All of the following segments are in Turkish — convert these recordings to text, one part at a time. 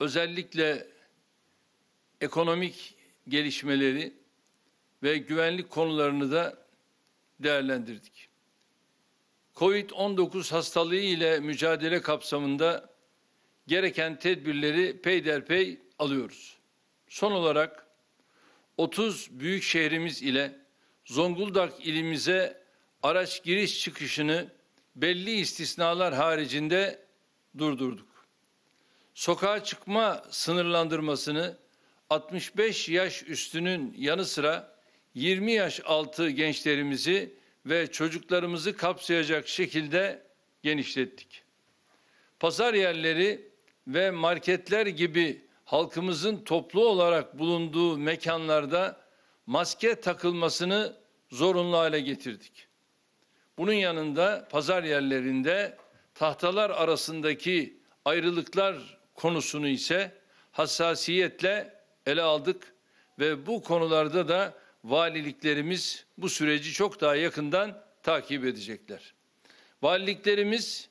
özellikle ekonomik gelişmeleri ve güvenlik konularını da değerlendirdik. Covid-19 hastalığı ile mücadele kapsamında gereken tedbirleri peyderpey alıyoruz. Son olarak 30 büyük şehrimiz ile Zonguldak ilimize araç giriş çıkışını belli istisnalar haricinde durdurduk sokağa çıkma sınırlandırmasını 65 yaş üstünün yanı sıra 20 yaş altı gençlerimizi ve çocuklarımızı kapsayacak şekilde genişlettik. Pazar yerleri ve marketler gibi halkımızın toplu olarak bulunduğu mekanlarda maske takılmasını zorunlu hale getirdik. Bunun yanında pazar yerlerinde tahtalar arasındaki ayrılıklar konusunu ise hassasiyetle ele aldık ve bu konularda da valiliklerimiz bu süreci çok daha yakından takip edecekler. Valiliklerimiz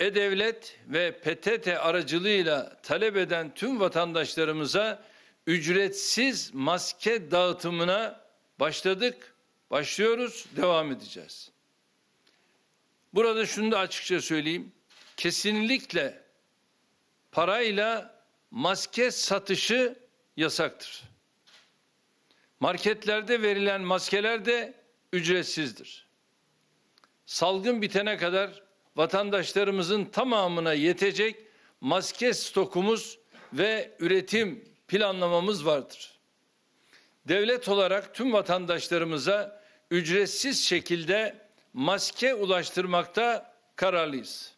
e-Devlet ve PTT aracılığıyla talep eden tüm vatandaşlarımıza ücretsiz maske dağıtımına başladık, başlıyoruz, devam edeceğiz. Burada şunu da açıkça söyleyeyim. Kesinlikle parayla maske satışı yasaktır. Marketlerde verilen maskeler de ücretsizdir. Salgın bitene kadar vatandaşlarımızın tamamına yetecek maske stokumuz ve üretim planlamamız vardır. Devlet olarak tüm vatandaşlarımıza ücretsiz şekilde maske ulaştırmakta kararlıyız.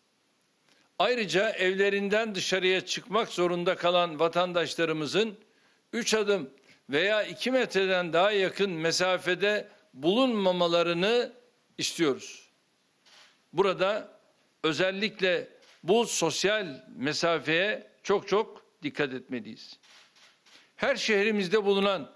Ayrıca evlerinden dışarıya çıkmak zorunda kalan vatandaşlarımızın 3 adım veya 2 metreden daha yakın mesafede bulunmamalarını istiyoruz. Burada özellikle bu sosyal mesafeye çok çok dikkat etmeliyiz. Her şehrimizde bulunan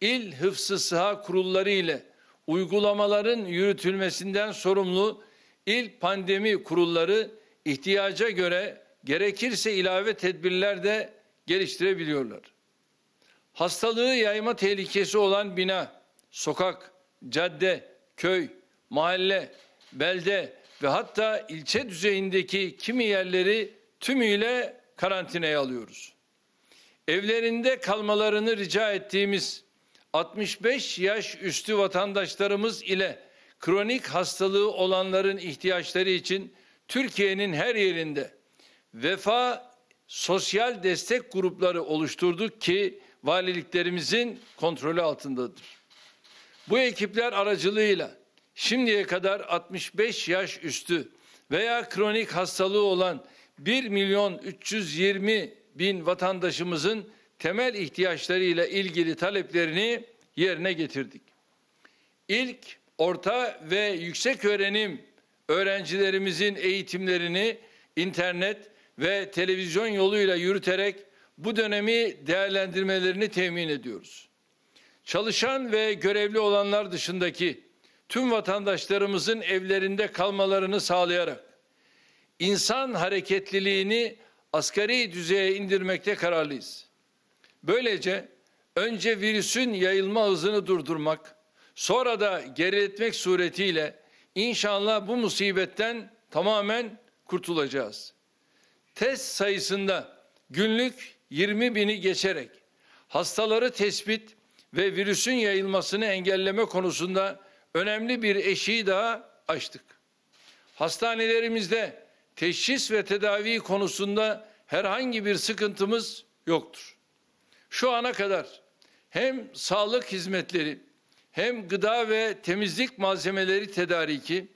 il hıfzı sıha kurulları ile uygulamaların yürütülmesinden sorumlu il pandemi kurulları ihtiyaca göre gerekirse ilave tedbirler de geliştirebiliyorlar. Hastalığı yayma tehlikesi olan bina, sokak, cadde, köy, mahalle, belde ve hatta ilçe düzeyindeki kimi yerleri tümüyle karantinaya alıyoruz. Evlerinde kalmalarını rica ettiğimiz 65 yaş üstü vatandaşlarımız ile kronik hastalığı olanların ihtiyaçları için Türkiye'nin her yerinde vefa sosyal destek grupları oluşturduk ki valiliklerimizin kontrolü altındadır. Bu ekipler aracılığıyla şimdiye kadar 65 yaş üstü veya kronik hastalığı olan 1 milyon 320 bin vatandaşımızın temel ihtiyaçlarıyla ilgili taleplerini yerine getirdik. İlk, orta ve yüksek öğrenim öğrencilerimizin eğitimlerini internet ve televizyon yoluyla yürüterek bu dönemi değerlendirmelerini temin ediyoruz. Çalışan ve görevli olanlar dışındaki tüm vatandaşlarımızın evlerinde kalmalarını sağlayarak insan hareketliliğini asgari düzeye indirmekte kararlıyız. Böylece önce virüsün yayılma hızını durdurmak, sonra da geriletmek suretiyle İnşallah bu musibetten tamamen kurtulacağız. Test sayısında günlük 20 bini geçerek hastaları tespit ve virüsün yayılmasını engelleme konusunda önemli bir eşiği daha açtık. Hastanelerimizde teşhis ve tedavi konusunda herhangi bir sıkıntımız yoktur. Şu ana kadar hem sağlık hizmetleri hem gıda ve temizlik malzemeleri tedariki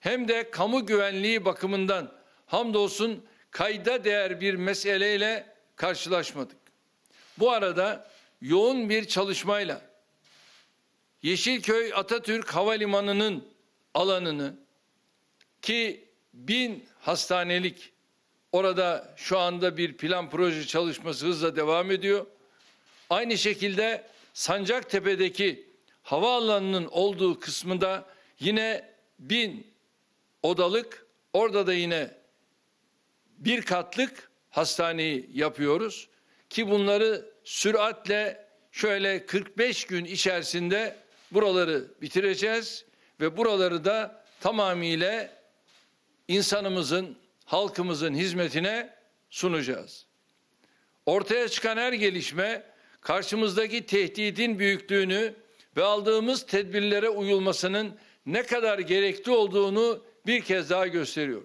hem de kamu güvenliği bakımından hamdolsun kayda değer bir meseleyle karşılaşmadık. Bu arada yoğun bir çalışmayla Yeşilköy Atatürk Havalimanı'nın alanını ki bin hastanelik orada şu anda bir plan proje çalışması hızla devam ediyor. Aynı şekilde Sancaktepe'deki havaalanının olduğu kısmında yine bin odalık orada da yine bir katlık hastaneyi yapıyoruz ki bunları süratle şöyle 45 gün içerisinde buraları bitireceğiz ve buraları da tamamıyla insanımızın, halkımızın hizmetine sunacağız. Ortaya çıkan her gelişme karşımızdaki tehditin büyüklüğünü ve aldığımız tedbirlere uyulmasının ne kadar gerekli olduğunu bir kez daha gösteriyor.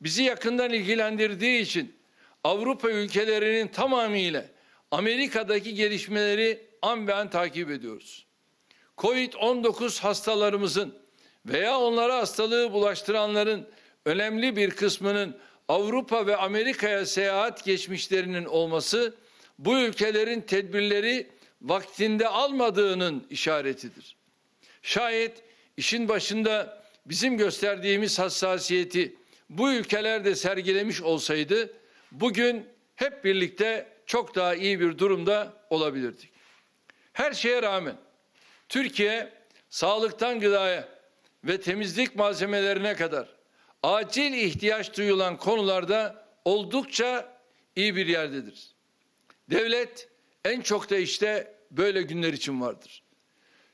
Bizi yakından ilgilendirdiği için Avrupa ülkelerinin tamamıyla Amerika'daki gelişmeleri anben takip ediyoruz. Covid-19 hastalarımızın veya onlara hastalığı bulaştıranların önemli bir kısmının Avrupa ve Amerika'ya seyahat geçmişlerinin olması bu ülkelerin tedbirleri vaktinde almadığının işaretidir. Şayet işin başında bizim gösterdiğimiz hassasiyeti bu ülkelerde sergilemiş olsaydı bugün hep birlikte çok daha iyi bir durumda olabilirdik. Her şeye rağmen Türkiye sağlıktan gıdaya ve temizlik malzemelerine kadar acil ihtiyaç duyulan konularda oldukça iyi bir yerdedir. Devlet en çok da işte böyle günler için vardır.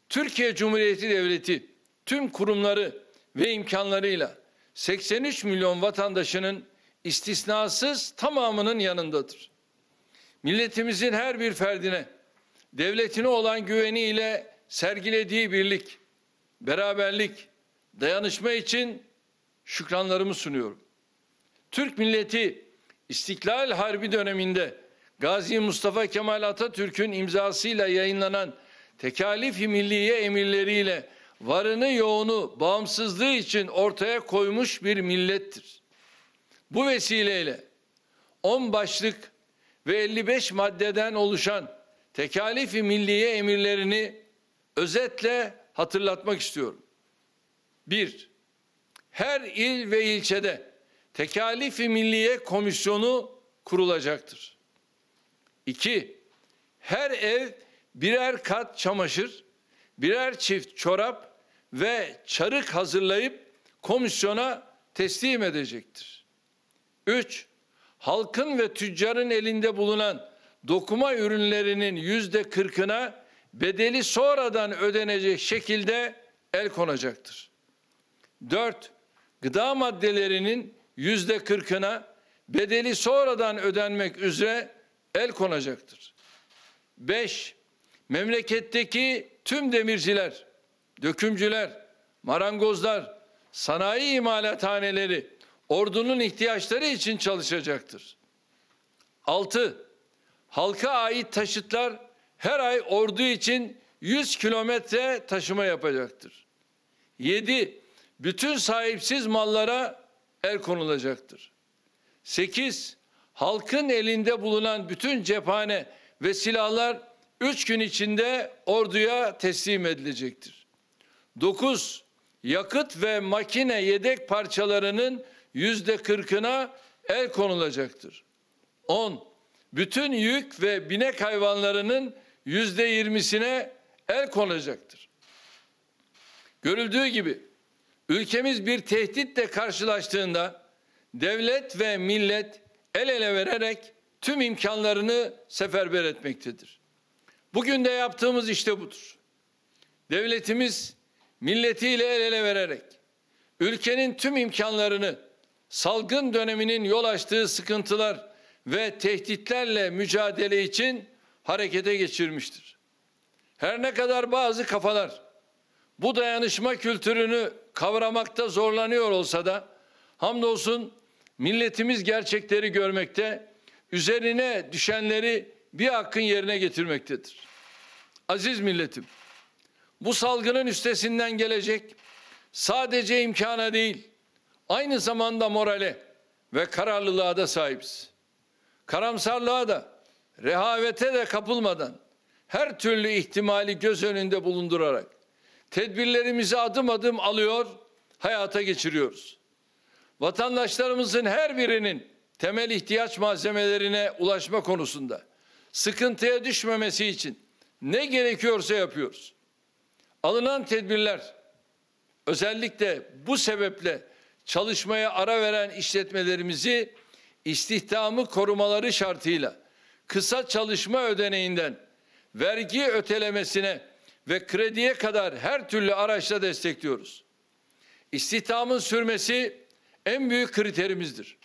Türkiye Cumhuriyeti Devleti tüm kurumları ve imkanlarıyla 83 milyon vatandaşının istisnasız tamamının yanındadır. Milletimizin her bir ferdine, devletine olan güveniyle sergilediği birlik, beraberlik, dayanışma için şükranlarımı sunuyorum. Türk milleti İstiklal Harbi döneminde Gazi Mustafa Kemal Atatürk'ün imzasıyla yayınlanan tekalif Milliye emirleriyle varını yoğunu bağımsızlığı için ortaya koymuş bir millettir. Bu vesileyle 10 başlık ve 55 maddeden oluşan Tekalif-i Milliye emirlerini özetle hatırlatmak istiyorum. 1. Her il ve ilçede Tekalif-i Milliye Komisyonu kurulacaktır. İki, her ev birer kat çamaşır, birer çift çorap ve çarık hazırlayıp komisyona teslim edecektir. Üç, halkın ve tüccarın elinde bulunan dokuma ürünlerinin yüzde kırkına bedeli sonradan ödenecek şekilde el konacaktır. Dört, gıda maddelerinin yüzde kırkına bedeli sonradan ödenmek üzere el konacaktır. Beş, memleketteki tüm demirciler, dökümcüler, marangozlar, sanayi imalathaneleri ordunun ihtiyaçları için çalışacaktır. Altı, halka ait taşıtlar her ay ordu için 100 kilometre taşıma yapacaktır. Yedi, bütün sahipsiz mallara el konulacaktır. Sekiz, halkın elinde bulunan bütün cephane ve silahlar 3 gün içinde orduya teslim edilecektir. 9. Yakıt ve makine yedek parçalarının yüzde 40'ına el konulacaktır. 10. Bütün yük ve binek hayvanlarının yüzde 20'sine el konulacaktır. Görüldüğü gibi ülkemiz bir tehditle karşılaştığında devlet ve millet el ele vererek tüm imkanlarını seferber etmektedir. Bugün de yaptığımız işte budur. Devletimiz milletiyle el ele vererek ülkenin tüm imkanlarını salgın döneminin yol açtığı sıkıntılar ve tehditlerle mücadele için harekete geçirmiştir. Her ne kadar bazı kafalar bu dayanışma kültürünü kavramakta zorlanıyor olsa da hamdolsun Milletimiz gerçekleri görmekte, üzerine düşenleri bir hakkın yerine getirmektedir. Aziz milletim, bu salgının üstesinden gelecek sadece imkana değil, aynı zamanda morale ve kararlılığa da sahibiz. Karamsarlığa da, rehavete de kapılmadan, her türlü ihtimali göz önünde bulundurarak tedbirlerimizi adım adım alıyor, hayata geçiriyoruz vatandaşlarımızın her birinin temel ihtiyaç malzemelerine ulaşma konusunda sıkıntıya düşmemesi için ne gerekiyorsa yapıyoruz. Alınan tedbirler özellikle bu sebeple çalışmaya ara veren işletmelerimizi istihdamı korumaları şartıyla kısa çalışma ödeneğinden vergi ötelemesine ve krediye kadar her türlü araçla destekliyoruz. İstihdamın sürmesi en büyük kriterimizdir.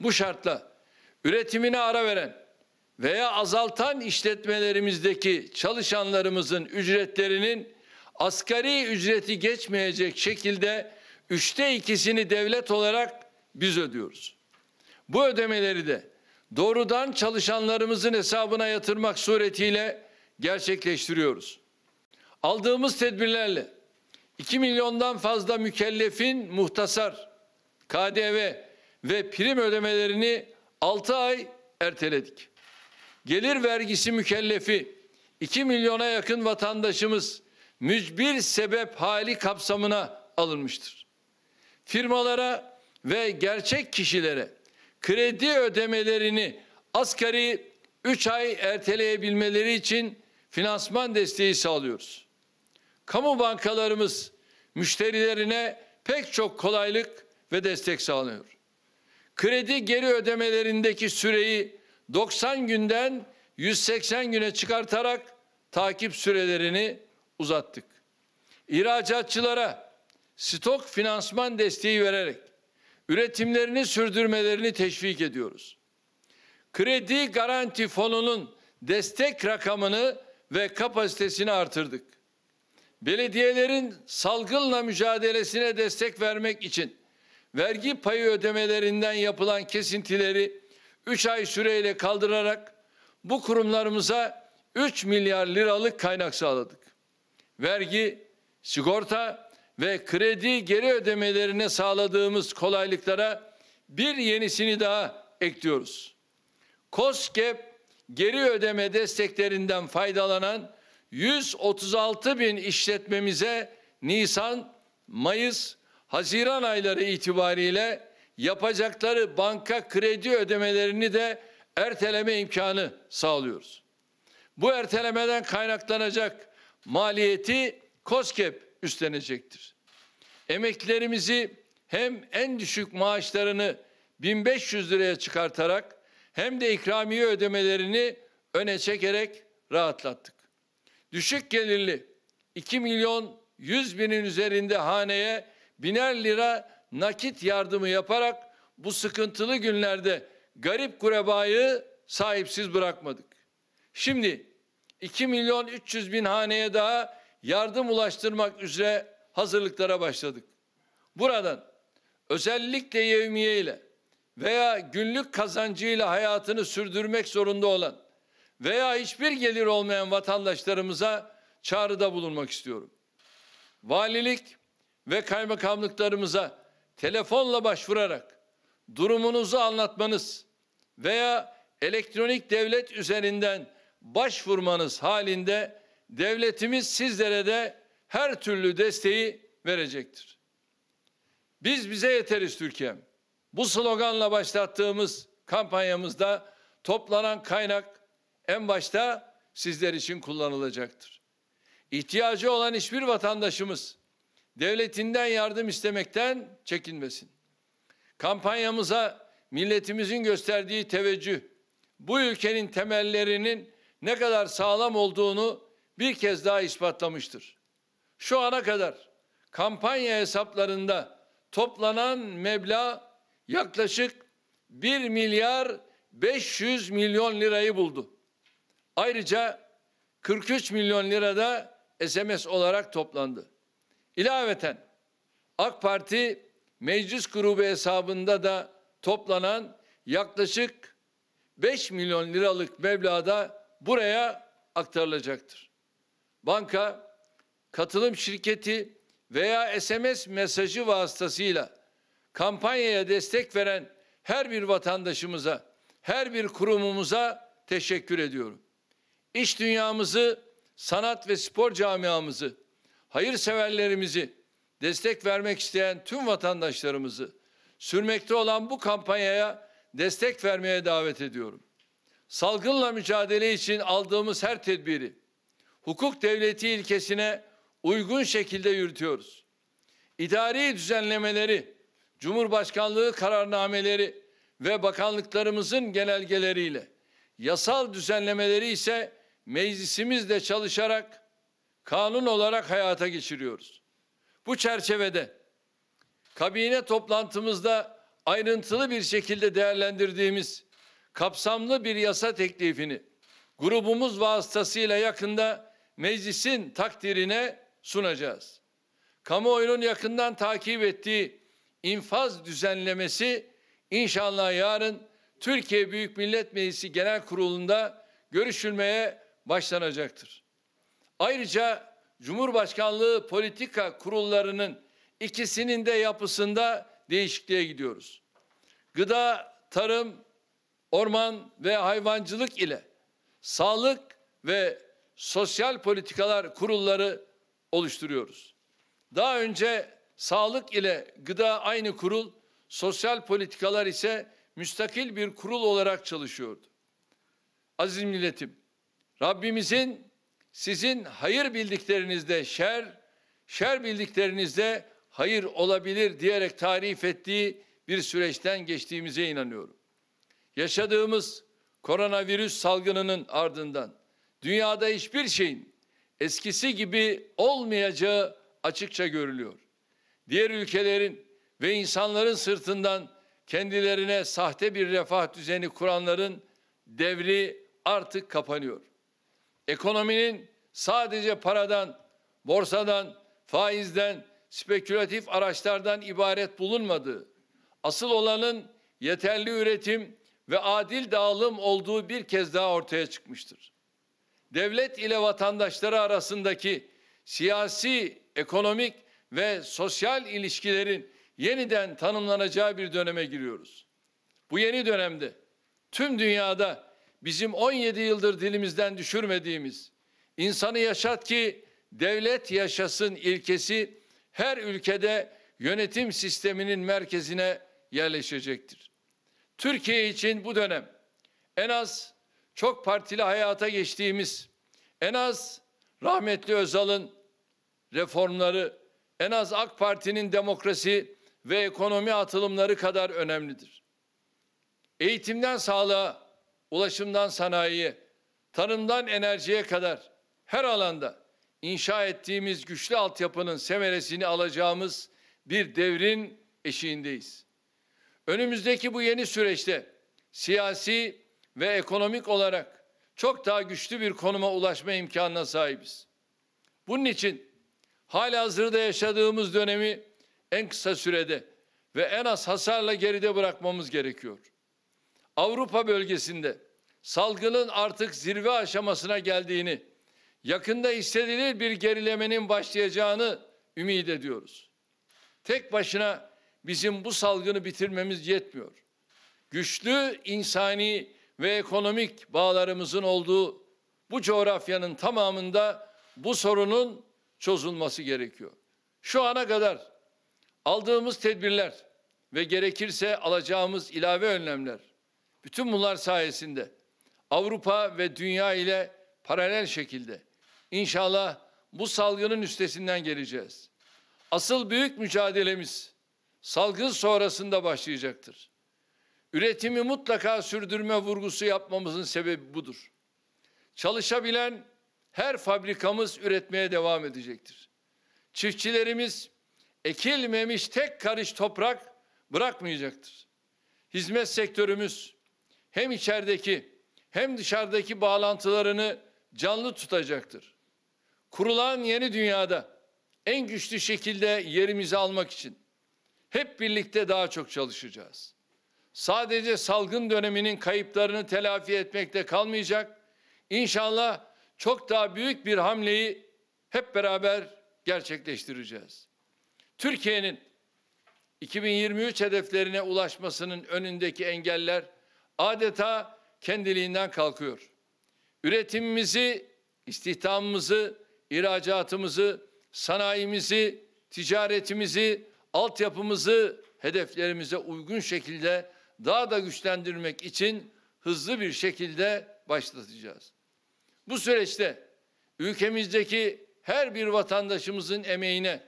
Bu şartla üretimine ara veren veya azaltan işletmelerimizdeki çalışanlarımızın ücretlerinin asgari ücreti geçmeyecek şekilde üçte ikisini devlet olarak biz ödüyoruz. Bu ödemeleri de doğrudan çalışanlarımızın hesabına yatırmak suretiyle gerçekleştiriyoruz. Aldığımız tedbirlerle 2 milyondan fazla mükellefin muhtasar KDV ve prim ödemelerini 6 ay erteledik. Gelir vergisi mükellefi 2 milyona yakın vatandaşımız mücbir sebep hali kapsamına alınmıştır. Firmalara ve gerçek kişilere kredi ödemelerini asgari 3 ay erteleyebilmeleri için finansman desteği sağlıyoruz. Kamu bankalarımız müşterilerine pek çok kolaylık ve destek sağlanıyor. Kredi geri ödemelerindeki süreyi 90 günden 180 güne çıkartarak takip sürelerini uzattık. İhracatçılara stok finansman desteği vererek üretimlerini sürdürmelerini teşvik ediyoruz. Kredi Garanti Fonu'nun destek rakamını ve kapasitesini artırdık. Belediyelerin salgınla mücadelesine destek vermek için vergi payı ödemelerinden yapılan kesintileri 3 ay süreyle kaldırarak bu kurumlarımıza 3 milyar liralık kaynak sağladık. Vergi, sigorta ve kredi geri ödemelerine sağladığımız kolaylıklara bir yenisini daha ekliyoruz. COSGAP geri ödeme desteklerinden faydalanan 136 bin işletmemize Nisan, Mayıs Haziran ayları itibariyle yapacakları banka kredi ödemelerini de erteleme imkanı sağlıyoruz. Bu ertelemeden kaynaklanacak maliyeti COSGAP üstlenecektir. Emeklilerimizi hem en düşük maaşlarını 1500 liraya çıkartarak hem de ikramiye ödemelerini öne çekerek rahatlattık. Düşük gelirli 2 milyon 100 binin üzerinde haneye biner lira nakit yardımı yaparak bu sıkıntılı günlerde garip kurebayı sahipsiz bırakmadık. Şimdi 2 milyon 300 bin haneye daha yardım ulaştırmak üzere hazırlıklara başladık. Buradan özellikle yevmiye ile veya günlük kazancıyla hayatını sürdürmek zorunda olan veya hiçbir gelir olmayan vatandaşlarımıza çağrıda bulunmak istiyorum. Valilik ve kaymakamlıklarımıza telefonla başvurarak durumunuzu anlatmanız veya elektronik devlet üzerinden başvurmanız halinde devletimiz sizlere de her türlü desteği verecektir. Biz bize yeteriz Türkiye'm. Bu sloganla başlattığımız kampanyamızda toplanan kaynak en başta sizler için kullanılacaktır. İhtiyacı olan hiçbir vatandaşımız devletinden yardım istemekten çekinmesin. Kampanyamıza milletimizin gösterdiği teveccüh, bu ülkenin temellerinin ne kadar sağlam olduğunu bir kez daha ispatlamıştır. Şu ana kadar kampanya hesaplarında toplanan meblağ yaklaşık 1 milyar 500 milyon lirayı buldu. Ayrıca 43 milyon lirada SMS olarak toplandı. İlaveten AK Parti meclis grubu hesabında da toplanan yaklaşık 5 milyon liralık meblağda buraya aktarılacaktır. Banka katılım şirketi veya SMS mesajı vasıtasıyla kampanyaya destek veren her bir vatandaşımıza, her bir kurumumuza teşekkür ediyorum. İş dünyamızı, sanat ve spor camiamızı hayırseverlerimizi, destek vermek isteyen tüm vatandaşlarımızı sürmekte olan bu kampanyaya destek vermeye davet ediyorum. Salgınla mücadele için aldığımız her tedbiri hukuk devleti ilkesine uygun şekilde yürütüyoruz. İdari düzenlemeleri, Cumhurbaşkanlığı kararnameleri ve bakanlıklarımızın genelgeleriyle, yasal düzenlemeleri ise meclisimizle çalışarak kanun olarak hayata geçiriyoruz. Bu çerçevede kabine toplantımızda ayrıntılı bir şekilde değerlendirdiğimiz kapsamlı bir yasa teklifini grubumuz vasıtasıyla yakında meclisin takdirine sunacağız. Kamuoyunun yakından takip ettiği infaz düzenlemesi inşallah yarın Türkiye Büyük Millet Meclisi Genel Kurulu'nda görüşülmeye başlanacaktır. Ayrıca Cumhurbaşkanlığı politika kurullarının ikisinin de yapısında değişikliğe gidiyoruz. Gıda, tarım, orman ve hayvancılık ile sağlık ve sosyal politikalar kurulları oluşturuyoruz. Daha önce sağlık ile gıda aynı kurul, sosyal politikalar ise müstakil bir kurul olarak çalışıyordu. Aziz milletim, Rabbimizin sizin hayır bildiklerinizde şer, şer bildiklerinizde hayır olabilir diyerek tarif ettiği bir süreçten geçtiğimize inanıyorum. Yaşadığımız koronavirüs salgınının ardından dünyada hiçbir şeyin eskisi gibi olmayacağı açıkça görülüyor. Diğer ülkelerin ve insanların sırtından kendilerine sahte bir refah düzeni kuranların devri artık kapanıyor ekonominin sadece paradan, borsadan, faizden, spekülatif araçlardan ibaret bulunmadığı, asıl olanın yeterli üretim ve adil dağılım olduğu bir kez daha ortaya çıkmıştır. Devlet ile vatandaşları arasındaki siyasi, ekonomik ve sosyal ilişkilerin yeniden tanımlanacağı bir döneme giriyoruz. Bu yeni dönemde tüm dünyada bizim 17 yıldır dilimizden düşürmediğimiz insanı yaşat ki devlet yaşasın ilkesi her ülkede yönetim sisteminin merkezine yerleşecektir. Türkiye için bu dönem en az çok partili hayata geçtiğimiz, en az rahmetli Özal'ın reformları, en az AK Parti'nin demokrasi ve ekonomi atılımları kadar önemlidir. Eğitimden sağlığa, ulaşımdan sanayiye, tarımdan enerjiye kadar her alanda inşa ettiğimiz güçlü altyapının semeresini alacağımız bir devrin eşiğindeyiz. Önümüzdeki bu yeni süreçte siyasi ve ekonomik olarak çok daha güçlü bir konuma ulaşma imkanına sahibiz. Bunun için hala hazırda yaşadığımız dönemi en kısa sürede ve en az hasarla geride bırakmamız gerekiyor. Avrupa bölgesinde salgının artık zirve aşamasına geldiğini, yakında istedilir bir gerilemenin başlayacağını ümit ediyoruz. Tek başına bizim bu salgını bitirmemiz yetmiyor. Güçlü insani ve ekonomik bağlarımızın olduğu bu coğrafyanın tamamında bu sorunun çözülmesi gerekiyor. Şu ana kadar aldığımız tedbirler ve gerekirse alacağımız ilave önlemler bütün bunlar sayesinde Avrupa ve dünya ile paralel şekilde inşallah bu salgının üstesinden geleceğiz. Asıl büyük mücadelemiz salgın sonrasında başlayacaktır. Üretimi mutlaka sürdürme vurgusu yapmamızın sebebi budur. Çalışabilen her fabrikamız üretmeye devam edecektir. Çiftçilerimiz ekilmemiş tek karış toprak bırakmayacaktır. Hizmet sektörümüz hem içerideki hem dışarıdaki bağlantılarını canlı tutacaktır. Kurulan yeni dünyada en güçlü şekilde yerimizi almak için hep birlikte daha çok çalışacağız. Sadece salgın döneminin kayıplarını telafi etmekte kalmayacak. İnşallah çok daha büyük bir hamleyi hep beraber gerçekleştireceğiz. Türkiye'nin 2023 hedeflerine ulaşmasının önündeki engeller adeta kendiliğinden kalkıyor. Üretimimizi, istihdamımızı, ihracatımızı, sanayimizi, ticaretimizi, altyapımızı hedeflerimize uygun şekilde daha da güçlendirmek için hızlı bir şekilde başlatacağız. Bu süreçte ülkemizdeki her bir vatandaşımızın emeğine,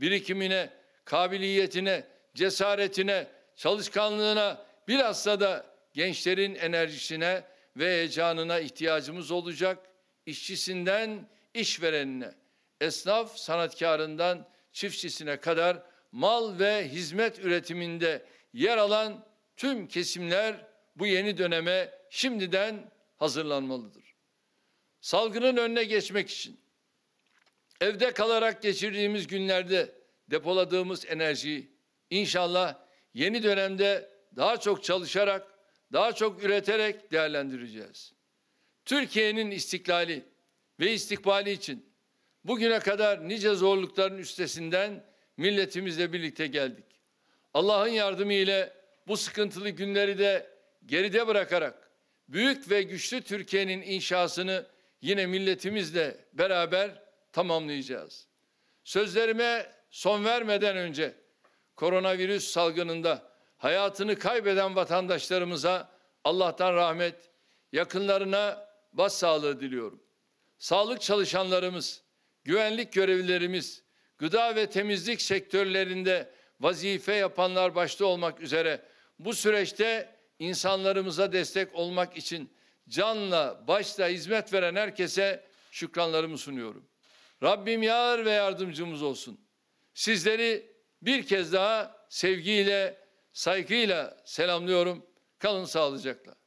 birikimine, kabiliyetine, cesaretine, çalışkanlığına bilhassa da gençlerin enerjisine ve heyecanına ihtiyacımız olacak. İşçisinden işverenine, esnaf sanatkarından çiftçisine kadar mal ve hizmet üretiminde yer alan tüm kesimler bu yeni döneme şimdiden hazırlanmalıdır. Salgının önüne geçmek için evde kalarak geçirdiğimiz günlerde depoladığımız enerjiyi inşallah yeni dönemde daha çok çalışarak daha çok üreterek değerlendireceğiz. Türkiye'nin istiklali ve istikbali için bugüne kadar nice zorlukların üstesinden milletimizle birlikte geldik. Allah'ın yardımı ile bu sıkıntılı günleri de geride bırakarak büyük ve güçlü Türkiye'nin inşasını yine milletimizle beraber tamamlayacağız. Sözlerime son vermeden önce koronavirüs salgınında hayatını kaybeden vatandaşlarımıza Allah'tan rahmet, yakınlarına başsağlığı diliyorum. Sağlık çalışanlarımız, güvenlik görevlilerimiz, gıda ve temizlik sektörlerinde vazife yapanlar başta olmak üzere bu süreçte insanlarımıza destek olmak için canla başla hizmet veren herkese şükranlarımı sunuyorum. Rabbim yar ve yardımcımız olsun. Sizleri bir kez daha sevgiyle, saygıyla selamlıyorum. Kalın sağlıcakla.